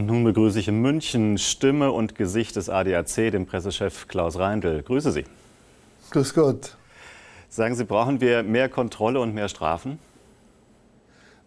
Und nun begrüße ich in München Stimme und Gesicht des ADAC, den Pressechef Klaus Reindl. Grüße Sie. Grüß Gott. Sagen Sie, brauchen wir mehr Kontrolle und mehr Strafen?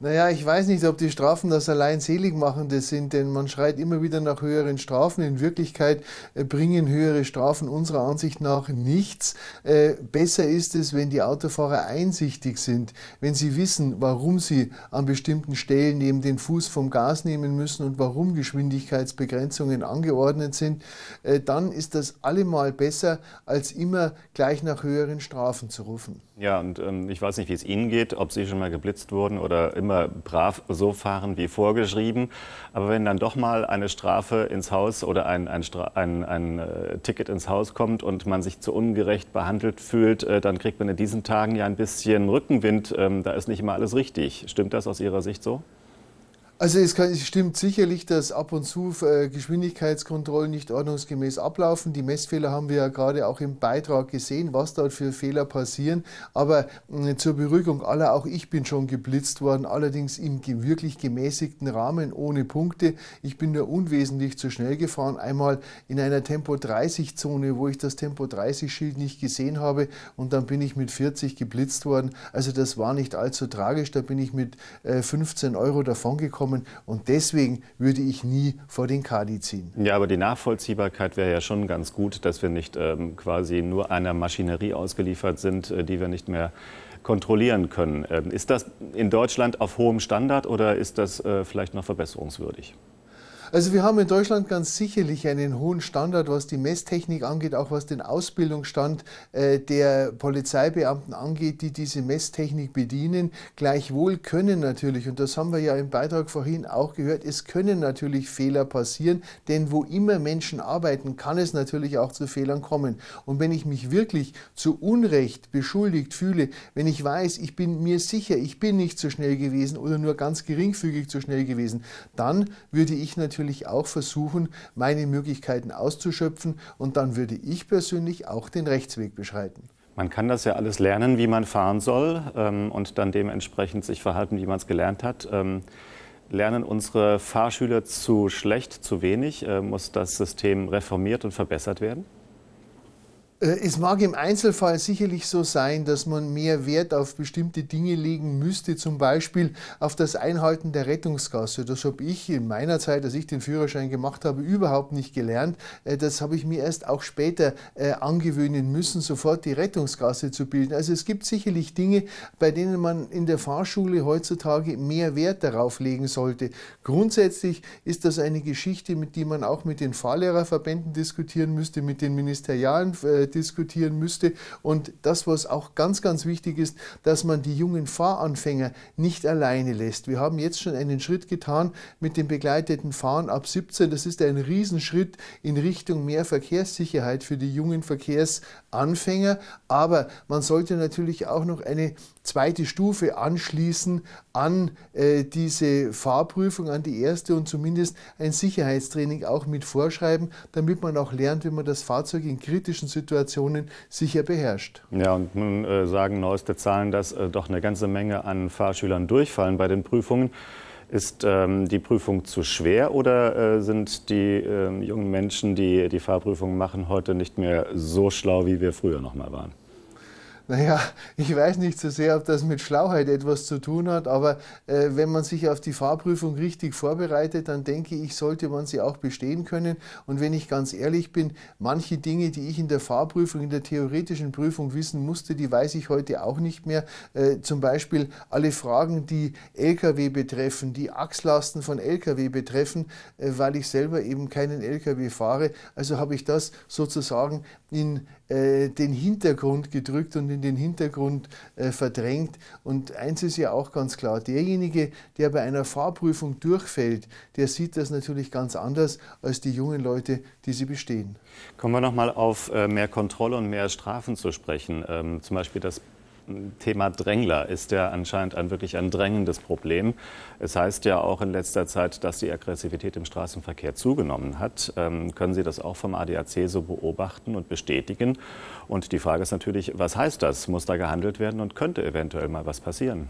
Naja, ich weiß nicht, ob die Strafen das allein Seligmachende sind, denn man schreit immer wieder nach höheren Strafen. In Wirklichkeit äh, bringen höhere Strafen unserer Ansicht nach nichts. Äh, besser ist es, wenn die Autofahrer einsichtig sind, wenn sie wissen, warum sie an bestimmten Stellen eben den Fuß vom Gas nehmen müssen und warum Geschwindigkeitsbegrenzungen angeordnet sind. Äh, dann ist das allemal besser, als immer gleich nach höheren Strafen zu rufen. Ja, und ähm, ich weiß nicht, wie es Ihnen geht, ob Sie schon mal geblitzt wurden oder immer brav so fahren wie vorgeschrieben. Aber wenn dann doch mal eine Strafe ins Haus oder ein, ein, ein, ein äh, Ticket ins Haus kommt und man sich zu ungerecht behandelt fühlt, äh, dann kriegt man in diesen Tagen ja ein bisschen Rückenwind. Ähm, da ist nicht immer alles richtig. Stimmt das aus Ihrer Sicht so? Also es, kann, es, stimmt sicherlich, dass ab und zu äh, Geschwindigkeitskontrollen nicht ordnungsgemäß ablaufen. Die Messfehler haben wir ja gerade auch im Beitrag gesehen, was dort für Fehler passieren. Aber zur Beruhigung aller, auch ich bin schon geblitzt worden, allerdings im wirklich gemäßigten Rahmen ohne Punkte. Ich bin nur unwesentlich zu schnell gefahren. Einmal in einer Tempo-30-Zone, wo ich das Tempo-30-Schild nicht gesehen habe und dann bin ich mit 40 geblitzt worden. Also das war nicht allzu tragisch. Da bin ich mit 15 äh, Euro davongekommen kommen. Und deswegen würde ich nie vor den Kadi ziehen. Ja, aber die Nachvollziehbarkeit wäre ja schon ganz gut, dass wir nicht ähm, quasi nur einer Maschinerie ausgeliefert sind, äh, die wir nicht mehr kontrollieren können. Ähm, ist das in Deutschland auf hohem Standard oder ist das äh, vielleicht noch verbesserungswürdig? Also wir haben in Deutschland ganz sicherlich einen hohen Standard, was die Messtechnik angeht, auch was den Ausbildungsstand äh, der Polizeibeamten angeht, die diese Messtechnik bedienen. Gleichwohl können natürlich, und das haben wir ja im Beitrag vorhin auch gehört, es können natürlich Fehler passieren, denn wo immer Menschen arbeiten, kann es natürlich auch zu Fehlern kommen. Und wenn ich mich wirklich zu Unrecht beschuldigt fühle, wenn ich weiß, ich bin mir sicher, ich bin nicht so schnell gewesen oder nur ganz geringfügig zu so schnell gewesen, dann würde ich natürlich natürlich auch versuchen, meine Möglichkeiten auszuschöpfen und dann würde ich persönlich auch den Rechtsweg beschreiten. Man kann das ja alles lernen, wie man fahren soll ähm, und dann dementsprechend sich verhalten, wie man es gelernt hat. Ähm, lernen unsere Fahrschüler zu schlecht, zu wenig? Äh, muss das System reformiert und verbessert werden? Äh, es mag im Einzelfall sicherlich so sein, dass man mehr Wert auf bestimmte Dinge legen müsste, zum Beispiel auf das Einhalten der Rettungsgasse. Das habe ich in meiner Zeit, als ich den Führerschein gemacht habe, überhaupt nicht gelernt. Äh, das habe ich mir erst auch später äh, angewöhnen müssen, sofort die Rettungsgasse zu bilden. Also es gibt sicherlich Dinge, bei denen man in der Fahrschule heutzutage mehr Wert darauf legen sollte. Grundsätzlich ist das eine Geschichte, mit der man auch mit den Fahrlehrerverbänden diskutieren müsste, mit den Ministerialen diskutieren müsste. Und das, was auch ganz, ganz wichtig ist, dass man die jungen Fahranfänger nicht alleine lässt. Wir haben jetzt schon einen Schritt getan mit dem begleiteten Fahren ab 17. Das ist ein Riesenschritt in Richtung mehr Verkehrssicherheit für die jungen Verkehrsanfänger. Aber man sollte natürlich auch noch eine zweite Stufe anschließen an äh, diese Fahrprüfung, an die erste und zumindest ein Sicherheitstraining auch mit vorschreiben, damit man auch lernt, wie man das Fahrzeug in kritischen Situationen sicher beherrscht. Ja, und nun äh, sagen neueste Zahlen, dass äh, doch eine ganze Menge an Fahrschülern durchfallen bei den Prüfungen. Ist ähm, die Prüfung zu schwer oder äh, sind die äh, jungen Menschen, die die Fahrprüfung machen, heute nicht mehr so schlau, wie wir früher noch mal waren? Naja, ich weiß nicht so sehr, ob das mit Schlauheit etwas zu tun hat, aber äh, wenn man sich auf die Fahrprüfung richtig vorbereitet, dann denke ich, sollte man sie auch bestehen können. Und wenn ich ganz ehrlich bin, manche Dinge, die ich in der Fahrprüfung, in der theoretischen Prüfung wissen musste, die weiß ich heute auch nicht mehr. Äh, zum Beispiel alle Fragen, die Lkw betreffen, die Achslasten von Lkw betreffen, äh, weil ich selber eben keinen Lkw fahre. Also habe ich das sozusagen in äh, den Hintergrund gedrückt und in den Hintergrund äh, verdrängt. Und eins ist ja auch ganz klar, derjenige, der bei einer Fahrprüfung durchfällt, der sieht das natürlich ganz anders als die jungen Leute, die sie bestehen. Kommen wir nochmal auf äh, mehr Kontrolle und mehr Strafen zu sprechen. Ähm, zum Beispiel das Thema Drängler ist ja anscheinend ein wirklich ein drängendes Problem. Es heißt ja auch in letzter Zeit, dass die Aggressivität im Straßenverkehr zugenommen hat. Ähm, können Sie das auch vom ADAC so beobachten und bestätigen? Und die Frage ist natürlich, was heißt das? Muss da gehandelt werden und könnte eventuell mal was passieren?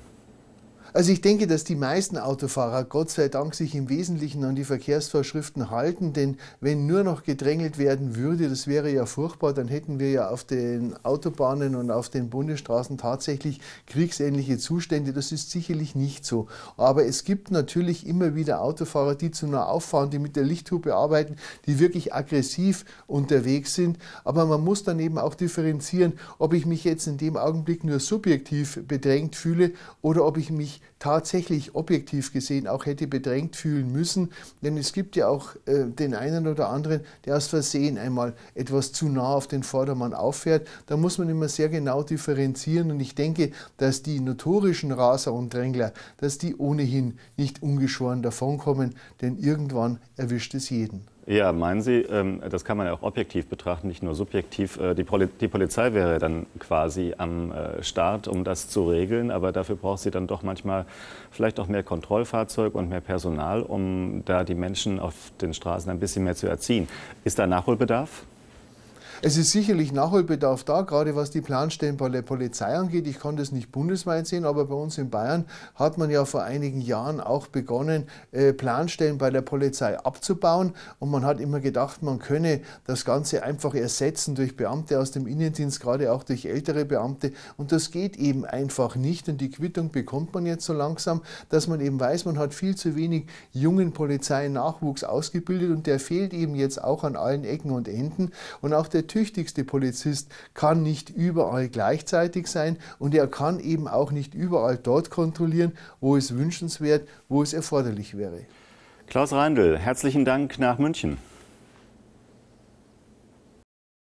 Also ich denke, dass die meisten Autofahrer Gott sei Dank sich im Wesentlichen an die Verkehrsvorschriften halten, denn wenn nur noch gedrängelt werden würde, das wäre ja furchtbar, dann hätten wir ja auf den Autobahnen und auf den Bundesstraßen tatsächlich kriegsähnliche Zustände. Das ist sicherlich nicht so. Aber es gibt natürlich immer wieder Autofahrer, die zu nah auffahren, die mit der Lichthupe arbeiten, die wirklich aggressiv unterwegs sind. Aber man muss dann eben auch differenzieren, ob ich mich jetzt in dem Augenblick nur subjektiv bedrängt fühle oder ob ich mich tatsächlich objektiv gesehen auch hätte bedrängt fühlen müssen. Denn es gibt ja auch äh, den einen oder anderen, der aus Versehen einmal etwas zu nah auf den Vordermann auffährt. Da muss man immer sehr genau differenzieren. Und ich denke, dass die notorischen Raser und Drängler, dass die ohnehin nicht ungeschoren davonkommen, denn irgendwann erwischt es jeden. Ja, meinen Sie, ähm, das kann man ja auch objektiv betrachten, nicht nur subjektiv. Äh, die, Poli die Polizei wäre dann quasi am äh, Start, um das zu regeln, aber dafür braucht sie dann doch manchmal vielleicht auch mehr Kontrollfahrzeug und mehr Personal, um da die Menschen auf den Straßen ein bisschen mehr zu erziehen. Ist da Nachholbedarf? Es ist sicherlich Nachholbedarf da, gerade was die Planstellen bei der Polizei angeht. Ich kann das nicht bundesweit sehen, aber bei uns in Bayern hat man ja vor einigen Jahren auch begonnen, äh, Planstellen bei der Polizei abzubauen. Und man hat immer gedacht, man könne das Ganze einfach ersetzen durch Beamte aus dem Innendienst, gerade auch durch ältere Beamte. Und das geht eben einfach nicht. Und die Quittung bekommt man jetzt so langsam, dass man eben weiß, man hat viel zu wenig jungen Polizeinachwuchs ausgebildet und der fehlt eben jetzt auch an allen Ecken und Enden. Und auch der tüchtigste Polizist kann nicht überall gleichzeitig sein und er kann eben auch nicht überall dort kontrollieren, wo es wünschenswert, wo es erforderlich wäre. Klaus Reindl, herzlichen Dank nach München.